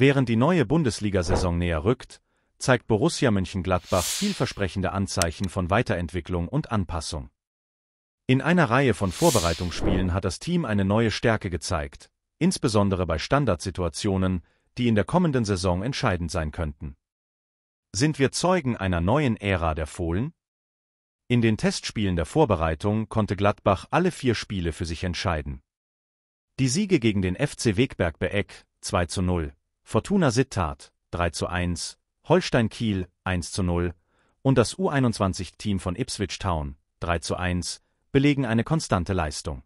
Während die neue Bundesliga-Saison näher rückt, zeigt Borussia Mönchengladbach vielversprechende Anzeichen von Weiterentwicklung und Anpassung. In einer Reihe von Vorbereitungsspielen hat das Team eine neue Stärke gezeigt, insbesondere bei Standardsituationen, die in der kommenden Saison entscheidend sein könnten. Sind wir Zeugen einer neuen Ära der Fohlen? In den Testspielen der Vorbereitung konnte Gladbach alle vier Spiele für sich entscheiden. Die Siege gegen den FC Wegberg Beeck 2 zu 0, Fortuna Sittard 3 zu 1, Holstein Kiel 1 zu 0 und das U21-Team von Ipswich Town 3 zu 1 belegen eine konstante Leistung.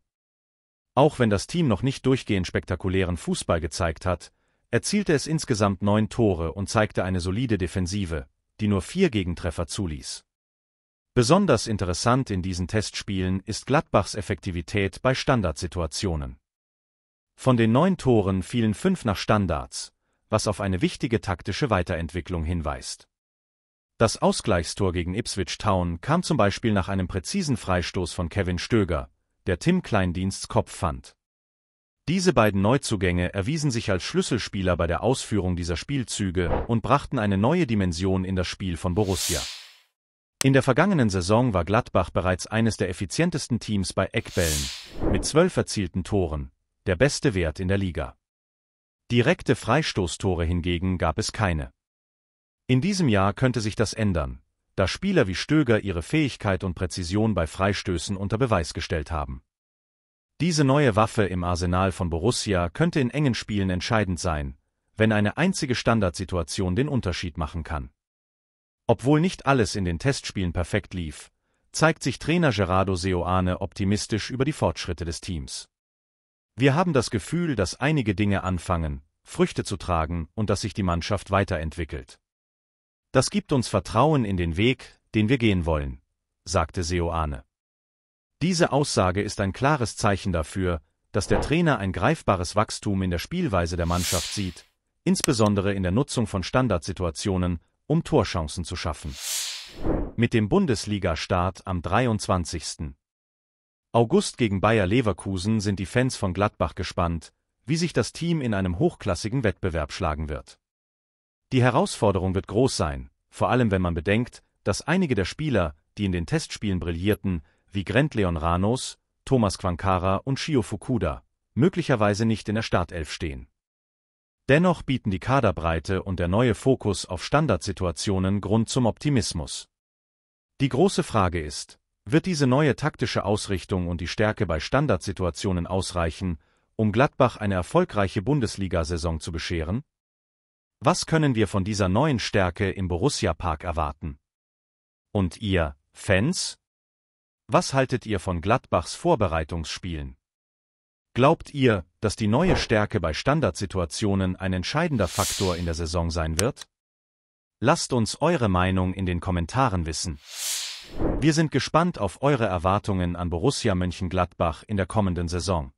Auch wenn das Team noch nicht durchgehend spektakulären Fußball gezeigt hat, erzielte es insgesamt neun Tore und zeigte eine solide Defensive, die nur vier Gegentreffer zuließ. Besonders interessant in diesen Testspielen ist Gladbachs Effektivität bei Standardsituationen. Von den neun Toren fielen fünf nach Standards, was auf eine wichtige taktische Weiterentwicklung hinweist. Das Ausgleichstor gegen Ipswich Town kam zum Beispiel nach einem präzisen Freistoß von Kevin Stöger, der Tim Kleindiensts Kopf fand. Diese beiden Neuzugänge erwiesen sich als Schlüsselspieler bei der Ausführung dieser Spielzüge und brachten eine neue Dimension in das Spiel von Borussia. In der vergangenen Saison war Gladbach bereits eines der effizientesten Teams bei Eckbällen, mit zwölf erzielten Toren, der beste Wert in der Liga. Direkte Freistoßtore hingegen gab es keine. In diesem Jahr könnte sich das ändern, da Spieler wie Stöger ihre Fähigkeit und Präzision bei Freistößen unter Beweis gestellt haben. Diese neue Waffe im Arsenal von Borussia könnte in engen Spielen entscheidend sein, wenn eine einzige Standardsituation den Unterschied machen kann. Obwohl nicht alles in den Testspielen perfekt lief, zeigt sich Trainer Gerardo Seoane optimistisch über die Fortschritte des Teams. Wir haben das Gefühl, dass einige Dinge anfangen, Früchte zu tragen und dass sich die Mannschaft weiterentwickelt. Das gibt uns Vertrauen in den Weg, den wir gehen wollen, sagte Seoane. Diese Aussage ist ein klares Zeichen dafür, dass der Trainer ein greifbares Wachstum in der Spielweise der Mannschaft sieht, insbesondere in der Nutzung von Standardsituationen, um Torchancen zu schaffen. Mit dem Bundesliga-Start am 23. August gegen Bayer Leverkusen sind die Fans von Gladbach gespannt, wie sich das Team in einem hochklassigen Wettbewerb schlagen wird. Die Herausforderung wird groß sein, vor allem wenn man bedenkt, dass einige der Spieler, die in den Testspielen brillierten, wie Grent Leon Ranos, Thomas Quankara und Shio Fukuda, möglicherweise nicht in der Startelf stehen. Dennoch bieten die Kaderbreite und der neue Fokus auf Standardsituationen Grund zum Optimismus. Die große Frage ist, wird diese neue taktische Ausrichtung und die Stärke bei Standardsituationen ausreichen, um Gladbach eine erfolgreiche Bundesliga-Saison zu bescheren? Was können wir von dieser neuen Stärke im Borussia-Park erwarten? Und ihr, Fans? Was haltet ihr von Gladbachs Vorbereitungsspielen? Glaubt ihr, dass die neue Stärke bei Standardsituationen ein entscheidender Faktor in der Saison sein wird? Lasst uns eure Meinung in den Kommentaren wissen. Wir sind gespannt auf eure Erwartungen an Borussia Mönchengladbach in der kommenden Saison.